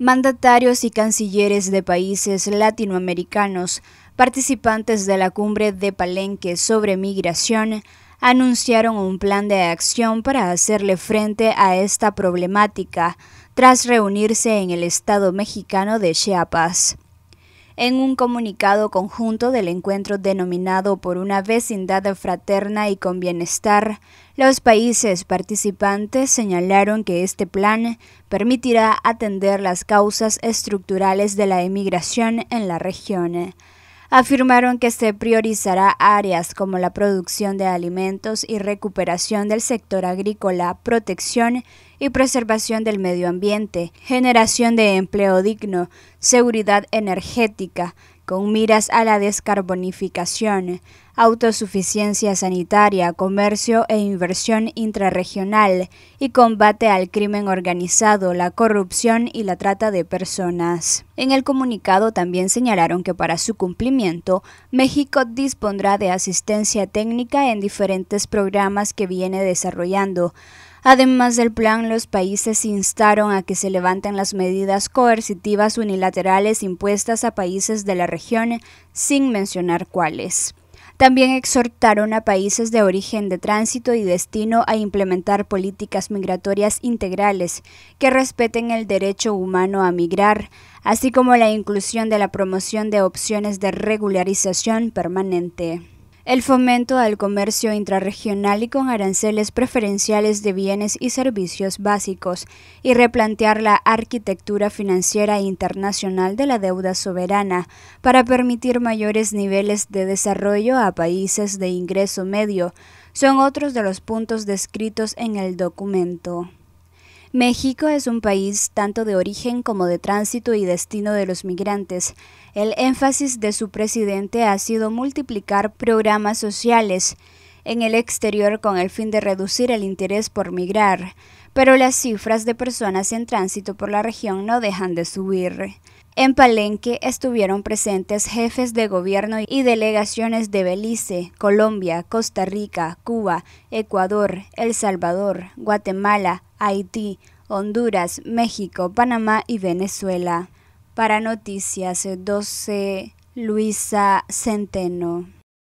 Mandatarios y cancilleres de países latinoamericanos, participantes de la cumbre de Palenque sobre migración, anunciaron un plan de acción para hacerle frente a esta problemática tras reunirse en el estado mexicano de Chiapas. En un comunicado conjunto del encuentro denominado por una vecindad fraterna y con bienestar, los países participantes señalaron que este plan permitirá atender las causas estructurales de la emigración en la región afirmaron que se priorizará áreas como la producción de alimentos y recuperación del sector agrícola, protección y preservación del medio ambiente, generación de empleo digno, seguridad energética, con miras a la descarbonificación, autosuficiencia sanitaria, comercio e inversión intrarregional y combate al crimen organizado, la corrupción y la trata de personas. En el comunicado también señalaron que para su cumplimiento, México dispondrá de asistencia técnica en diferentes programas que viene desarrollando Además del plan, los países instaron a que se levanten las medidas coercitivas unilaterales impuestas a países de la región, sin mencionar cuáles. También exhortaron a países de origen de tránsito y destino a implementar políticas migratorias integrales que respeten el derecho humano a migrar, así como la inclusión de la promoción de opciones de regularización permanente el fomento al comercio intrarregional y con aranceles preferenciales de bienes y servicios básicos, y replantear la arquitectura financiera internacional de la deuda soberana para permitir mayores niveles de desarrollo a países de ingreso medio, son otros de los puntos descritos en el documento. México es un país tanto de origen como de tránsito y destino de los migrantes. El énfasis de su presidente ha sido multiplicar programas sociales en el exterior con el fin de reducir el interés por migrar, pero las cifras de personas en tránsito por la región no dejan de subir. En Palenque estuvieron presentes jefes de gobierno y delegaciones de Belice, Colombia, Costa Rica, Cuba, Ecuador, El Salvador, Guatemala, Haití, Honduras, México, Panamá y Venezuela. Para Noticias 12, Luisa Centeno.